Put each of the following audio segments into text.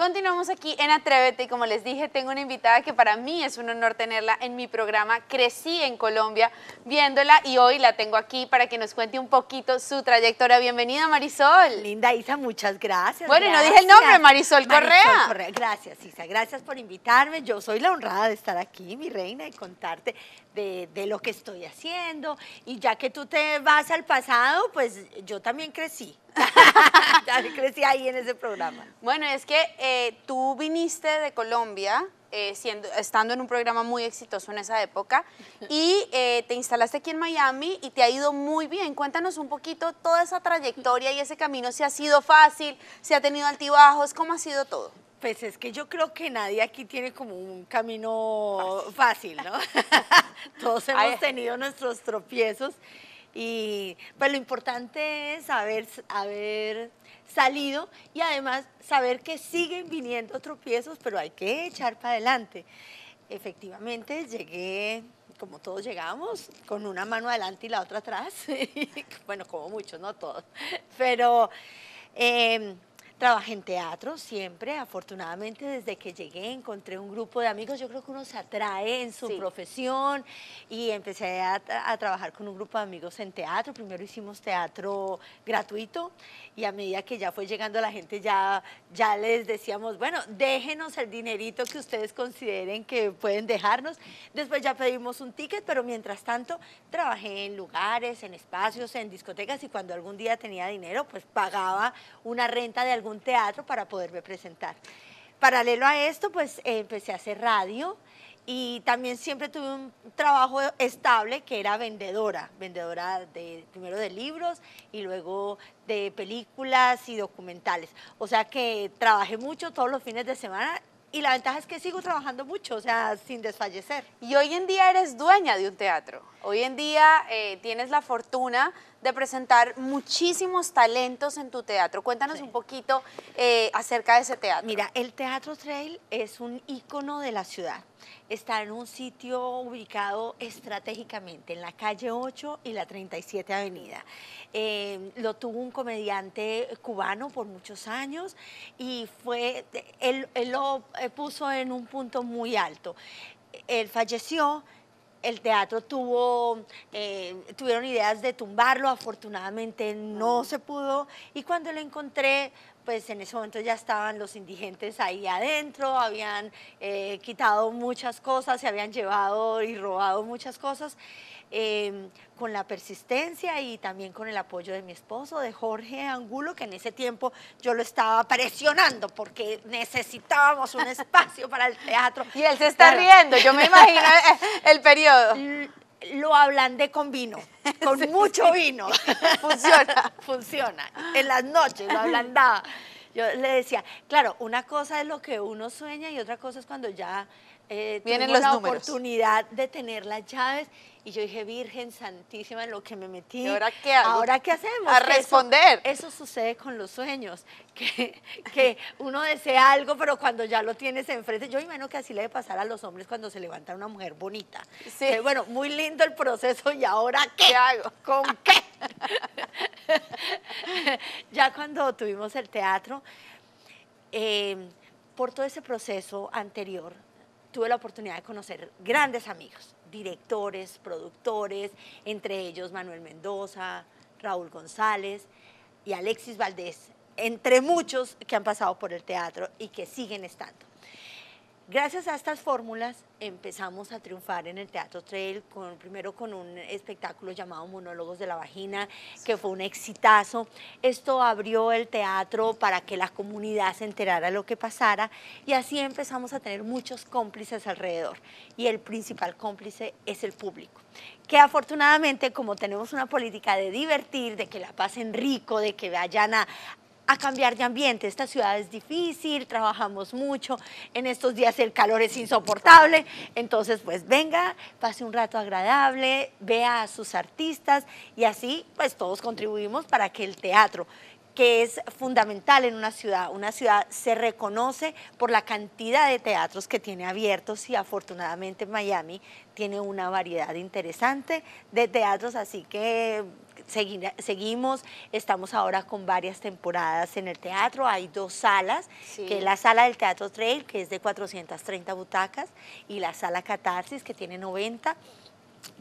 Continuamos aquí en Atrévete y como les dije, tengo una invitada que para mí es un honor tenerla en mi programa. Crecí en Colombia viéndola y hoy la tengo aquí para que nos cuente un poquito su trayectoria. Bienvenida Marisol. Linda Isa, muchas gracias. Bueno, y no dije el nombre, Marisol, Correa. Gracias Isa, gracias por invitarme. Yo soy la honrada de estar aquí, mi reina, y contarte de, de lo que estoy haciendo. Y ya que tú te vas al pasado, pues yo también crecí le crecí ahí en ese programa. Bueno, es que eh, tú viniste de Colombia, eh, siendo, estando en un programa muy exitoso en esa época, y eh, te instalaste aquí en Miami y te ha ido muy bien. Cuéntanos un poquito toda esa trayectoria y ese camino, si ha sido fácil, si ha tenido altibajos, cómo ha sido todo. Pues es que yo creo que nadie aquí tiene como un camino fácil, fácil ¿no? Todos hemos tenido nuestros tropiezos y pues lo importante es haber, haber salido y además saber que siguen viniendo tropiezos, pero hay que echar para adelante. Efectivamente, llegué como todos llegamos, con una mano adelante y la otra atrás. bueno, como muchos, no todos. Pero em, Trabajé en teatro siempre, afortunadamente desde que llegué encontré un grupo de amigos, yo creo que uno se atrae en su profesión y empecé a, trabajar con un grupo de amigos en teatro, primero hicimos teatro gratuito y a medida que ya fue llegando la gente ya, ya les decíamos, bueno, déjenos el dinerito que ustedes consideren que pueden dejarnos, después ya pedimos un ticket, pero mientras tanto trabajé en lugares, en espacios, en discotecas y cuando algún día tenía dinero pues pagaba una renta de algún un teatro para poderme presentar. Paralelo a esto, pues eh, empecé a hacer radio y también siempre tuve un trabajo estable que era vendedora, vendedora de, primero de libros y luego de películas y documentales. O sea que trabajé mucho todos los fines de semana y la ventaja es que sigo trabajando mucho, o sea, sin desfallecer. Y hoy en día eres dueña de un teatro. Hoy en día eh, tienes la fortuna de presentar muchísimos talentos en tu teatro. Cuéntanos un poquito eh, acerca de ese teatro. Mira, el Teatro Trail es un ícono de la ciudad. Está en un sitio ubicado estratégicamente en la calle 8 y la 37 Avenida. Em, lo tuvo un comediante cubano por muchos años y fue, él lo eh, puso en un punto muy alto. Él falleció, el teatro tuvo, eh, tuvieron ideas de tumbarlo, afortunadamente no se pudo. Y cuando lo encontré, pues en ese momento ya estaban los indigentes ahí adentro, habían eh, quitado muchas cosas, se habían llevado y robado muchas cosas. Em, con la persistencia y también con el apoyo de mi esposo, de Jorge Angulo, que en ese tiempo yo lo estaba presionando porque necesitábamos un espacio para el teatro. Y él se está riendo, yo me imagino el periodo lo ablandé con vino, con mucho vino. Funciona. Funciona. En las noches lo ablandaba. Yo le decía, claro, una cosa es lo que uno sueña y otra cosa es cuando ya eh, la oportunidad de tener las llaves y yo dije, Virgen Santísima, en lo que me metí. ¿Y ahora qué hago? ¿Ahora qué hacemos? A responder. Eso, sucede con los sueños, que, que uno desea algo, pero cuando ya lo tienes enfrente, yo imagino que así le debe pasar a los hombres cuando se levanta una mujer bonita. Sí. bueno, muy lindo el proceso y ahora qué, hago? ¿Con ah. qué? ya cuando tuvimos el teatro, eh, por todo ese proceso anterior, tuve la oportunidad de conocer grandes amigos, directores, productores, entre ellos Manuel Mendoza, Raúl González y Alexis Valdés, entre muchos que han pasado por el teatro y que siguen estando. Gracias a estas fórmulas empezamos a triunfar en el Teatro Trail, con, primero con un espectáculo llamado Monólogos de la Vagina, que fue un exitazo. Esto abrió el teatro para que la comunidad se enterara lo que pasara y así empezamos a tener muchos cómplices alrededor. Y el principal cómplice es el público, que afortunadamente como tenemos una política de divertir, de que la pasen rico, de que vayan a, a cambiar de ambiente. Esta ciudad es difícil, trabajamos mucho, en estos días el calor es insoportable, entonces pues venga, pase un rato agradable, vea a sus artistas y así pues todos contribuimos para que el teatro que es fundamental en una ciudad. Una ciudad se reconoce por la cantidad de teatros que tiene abiertos y afortunadamente Miami tiene una variedad interesante de teatros, así que seguimos, estamos ahora con varias temporadas en el teatro, hay dos salas, que es la sala del Teatro Trail, que es de 430 butacas, y la sala Catarsis, que tiene 90.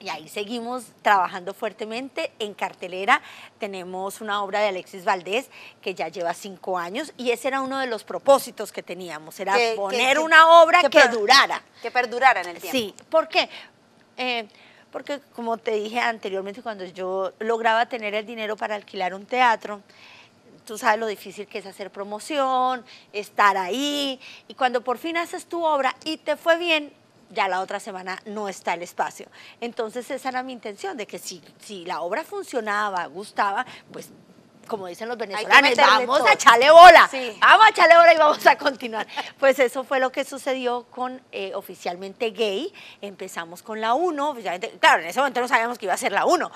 Y ahí seguimos trabajando fuertemente. En cartelera tenemos una obra de Alexis Valdés que ya lleva cinco años y ese era uno de los propósitos que teníamos, era poner una obra que, durara. Que perdurara en el tiempo. Sí, ¿por qué? Eh, porque como te dije anteriormente, cuando yo lograba tener el dinero para alquilar un teatro, tú sabes lo difícil que es hacer promoción, estar ahí, y cuando por fin haces tu obra y te fue bien, ya la otra semana no está el espacio. Entonces esa era mi intención, de que si, si la obra funcionaba, gustaba, pues como dicen los venezolanos, vamos a echarle bola, vamos a echarle bola y vamos a continuar. Pues eso fue lo que sucedió con eh, Oficialmente Gay, empezamos con la 1, claro, en ese momento no sabíamos que iba a ser la 1,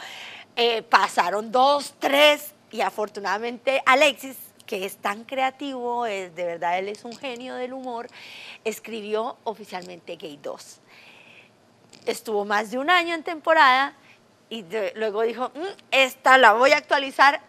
eh, pasaron 2, 3 y afortunadamente Alexis que es tan creativo, de verdad él es un genio del humor, escribió oficialmente Gay 2. Estuvo más de un año en temporada y luego dijo, mm, esta la voy a actualizar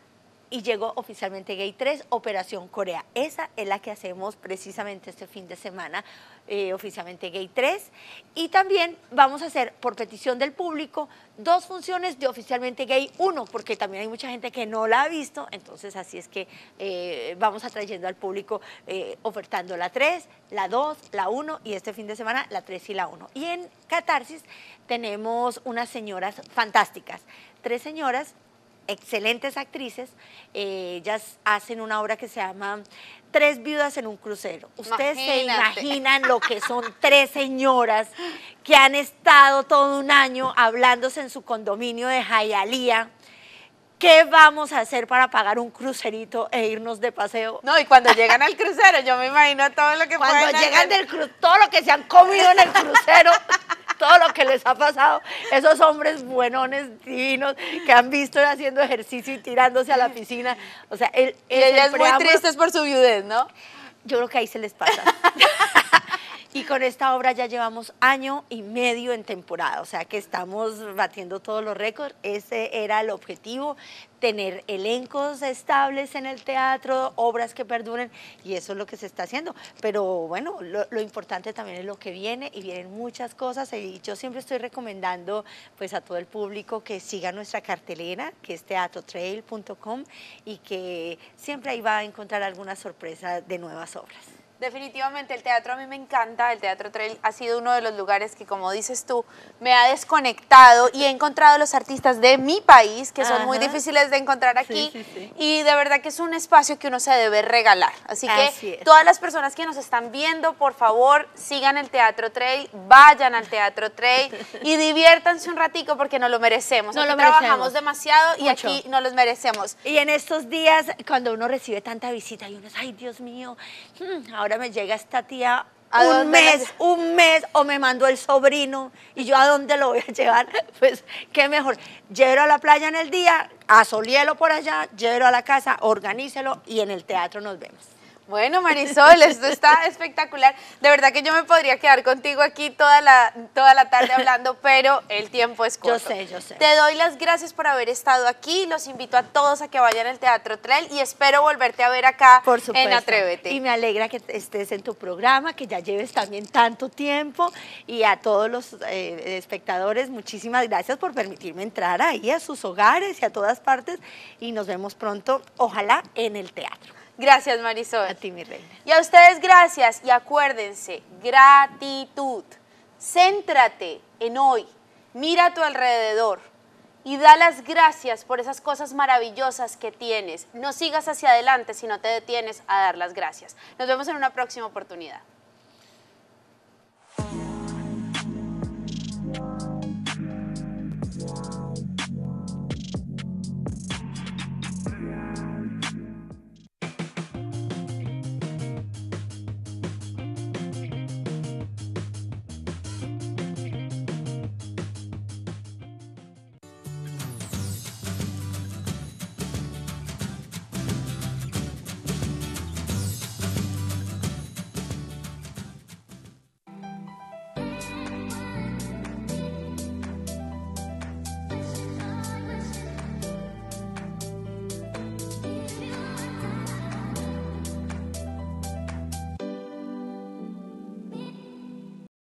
y llegó oficialmente Gay 3, Operación Corea. Esa es la que hacemos precisamente este fin de semana, eh, oficialmente Gay 3. Y también vamos a hacer, por petición del público, dos funciones de oficialmente Gay 1, porque también hay mucha gente que no la ha visto, entonces así es que eh, vamos atrayendo al público eh, ofertando la 3, la 2, la 1 y este fin de semana la 3 y la 1. Y en Catarsis tenemos unas señoras fantásticas, tres señoras excelentes actrices, eh, ellas hacen una obra que se llama Tres viudas en un crucero. Ustedes se imaginan lo que son tres señoras que han estado todo un año hablándose en su condominio de Jayalía. ¿Qué vamos a hacer para pagar un crucerito e irnos de paseo? No, y cuando llegan al crucero, yo me imagino todo lo que Cuando llegan del crucero, todo lo que se han comido en el crucero, todo lo que les ha pasado, esos hombres buenones, divinos, que han visto haciendo ejercicio y tirándose a la piscina. O sea, él, y ella es, muy triste por su viudez, ¿no? Yo creo que ahí se les pasa. Y con esta obra ya llevamos año y medio en temporada, o sea que estamos batiendo todos los récords. Ese era el objetivo, tener elencos estables en el teatro, obras que perduren, y eso es lo que se está haciendo. Pero bueno, lo, importante también es lo que viene, y vienen muchas cosas, y yo siempre estoy recomendando pues a todo el público que siga nuestra cartelera, que es teatrotrail.com, y que siempre ahí va a encontrar alguna sorpresa de nuevas obras. Definitivamente el teatro a mí me encanta, el teatro trail ha sido uno de los lugares que como dices tú me ha desconectado y he encontrado los artistas de mi país que son muy difíciles de encontrar aquí y de verdad que es un espacio que uno se debe regalar. Así, que todas las personas que nos están viendo, por favor, sigan el teatro trail, vayan al teatro trail y diviértanse un ratico porque nos lo merecemos. No lo merecemos. trabajamos demasiado y aquí no los merecemos. Y en estos días cuando uno recibe tanta visita y uno ay Dios mío, mm, ahora ahora me llega esta tía un mes, un mes, o me mandó el sobrino, y yo a dónde lo voy a llevar, pues qué mejor. Llevo a la playa en el día, a por allá, llevo a la casa, organícelo y en el teatro nos vemos. Bueno, Marisol, esto está espectacular. De verdad que yo me podría quedar contigo aquí toda la, toda la tarde hablando, pero el tiempo es corto. Yo sé, yo sé. Te doy las gracias por haber estado aquí. Los invito a todos a que vayan al Teatro Trail y espero volverte a ver acá por en Atrévete. Y me alegra que estés en tu programa, que ya lleves también tanto tiempo. Y a todos los eh, espectadores, muchísimas gracias por permitirme entrar ahí a sus hogares y a todas partes. Y nos vemos pronto, ojalá, en el teatro. Gracias, Marisol. A ti, mi reina. Y a ustedes, gracias. Y acuérdense, gratitud. Céntrate en hoy. Mira a tu alrededor y da las gracias por esas cosas maravillosas que tienes. No sigas hacia adelante si no te detienes a dar las gracias. Nos vemos en una próxima oportunidad.